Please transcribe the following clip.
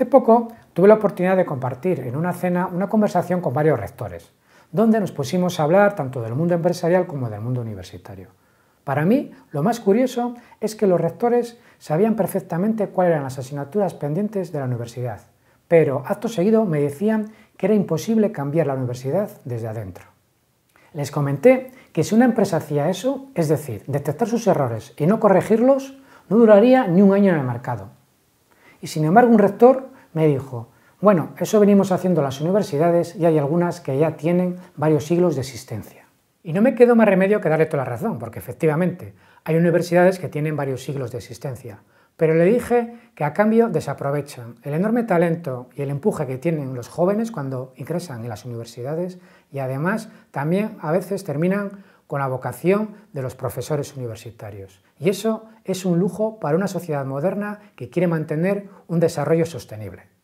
Hace poco tuve la oportunidad de compartir en una cena una conversación con varios rectores, donde nos pusimos a hablar tanto del mundo empresarial como del mundo universitario. Para mí, lo más curioso es que los rectores sabían perfectamente cuáles eran las asignaturas pendientes de la universidad, pero acto seguido me decían que era imposible cambiar la universidad desde adentro. Les comenté que si una empresa hacía eso, es decir, detectar sus errores y no corregirlos, no duraría ni un año en el mercado, y sin embargo un rector me dijo, bueno, eso venimos haciendo las universidades y hay algunas que ya tienen varios siglos de existencia. Y no me quedó más remedio que darle toda la razón, porque efectivamente hay universidades que tienen varios siglos de existencia. Pero le dije que a cambio desaprovechan el enorme talento y el empuje que tienen los jóvenes cuando ingresan en las universidades y además también a veces terminan con la vocación de los profesores universitarios. Y eso es un lujo para una sociedad moderna que quiere mantener un desarrollo sostenible.